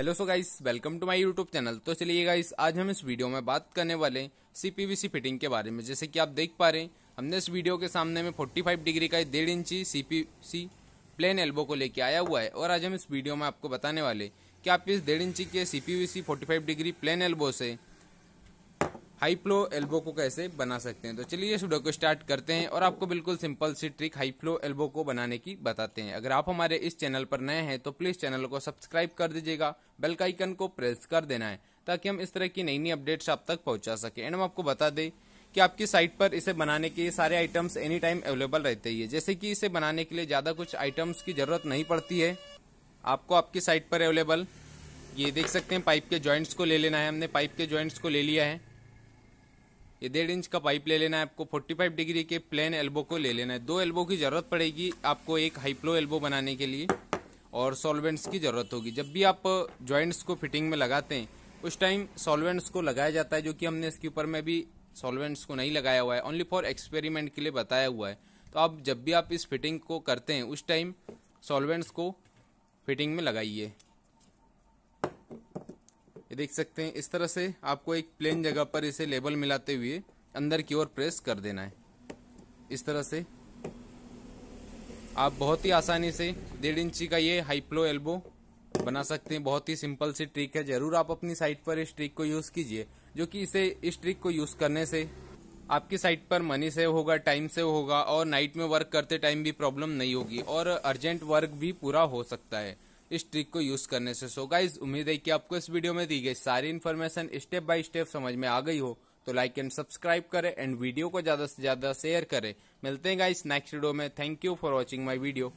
hello so guys welcome to my YouTube channel तो चलिए guys आज हम इस वीडियो में बात करने वाले सीपीवीसी फिटिंग के बारे में जैसे कि आप देख पा रहे हैं हमने इस वीडियो के सामने में 45 डिग्री का डेढ़ इंची सीपीसी प्लेन एल्बो को लेके आया हुआ है और आज हम इस वीडियो में आपको बताने वाले कि आप इस डेढ़ इंची के C P degree plain elbow से हाईफ्लो एल्बो को कैसे बना सकते हैं तो चलिए इस वीडियो को स्टार्ट करते हैं और आपको बिल्कुल सिंपल सी ट्रिक हाईफ्लो एल्बो को बनाने की बताते हैं अगर आप हमारे इस चैनल पर नए हैं तो प्लीज चैनल को सब्सक्राइब कर दीजिएगा बेल का आइकन को प्रेस कर देना है ताकि हम इस तरह की नई नई अपडेट्स आप तक पहुंचा सके एंड हम आपको बता दें कि आपकी साइट पर इसे बनाने के सारे आइटम्स एनी टाइम अवेलेबल रहते ही है जैसे कि इसे बनाने के लिए ज़्यादा कुछ आइटम्स की ज़रूरत नहीं पड़ती है आपको आपकी साइट पर अवेलेबल ये देख सकते हैं पाइप के ज्वाइंट्स को ले लेना है हमने पाइप के ज्वाइंट्स को ले लिया है ये डेढ़ इंच का पाइप ले लेना है आपको 45 डिग्री के प्लेन एल्बो को ले लेना है दो एल्बो की ज़रूरत पड़ेगी आपको एक हाइप्लो एल्बो बनाने के लिए और सॉल्वेंट्स की ज़रूरत होगी जब भी आप ज्वाइंट्स को फिटिंग में लगाते हैं उस टाइम सॉल्वेंट्स को लगाया जाता है जो कि हमने इसके ऊपर में भी सॉल्वेंट्स को नहीं लगाया हुआ है ओनली फॉर एक्सपेरिमेंट के लिए बताया हुआ है तो आप जब भी आप इस फिटिंग को करते हैं उस टाइम सॉल्वेंट्स को फिटिंग में लगाइए ये देख सकते हैं इस तरह से आपको एक प्लेन जगह पर इसे लेबल मिलाते हुए अंदर की ओर प्रेस कर देना है इस तरह से आप बहुत ही आसानी से डेढ़ इंची का ये हाइप्लो एल्बो बना सकते हैं बहुत ही सिंपल सी ट्रिक है जरूर आप अपनी साइट पर इस ट्रिक को यूज कीजिए जो कि इसे इस ट्रिक को यूज करने से आपकी साइट पर मनी सेव होगा टाइम सेव होगा और नाइट में वर्क करते टाइम भी प्रॉब्लम नहीं होगी और अर्जेंट वर्क भी पूरा हो सकता है इस ट्रिक को यूज करने से सो गाइज उम्मीद है कि आपको इस वीडियो में दी गई सारी इन्फॉर्मेशन स्टेप बाय स्टेप समझ में आ गई हो तो लाइक एंड सब्सक्राइब करें एंड वीडियो को ज्यादा से ज्यादा शेयर करें मिलते हैं गाइस नेक्स्ट वीडियो में thank you for watching my video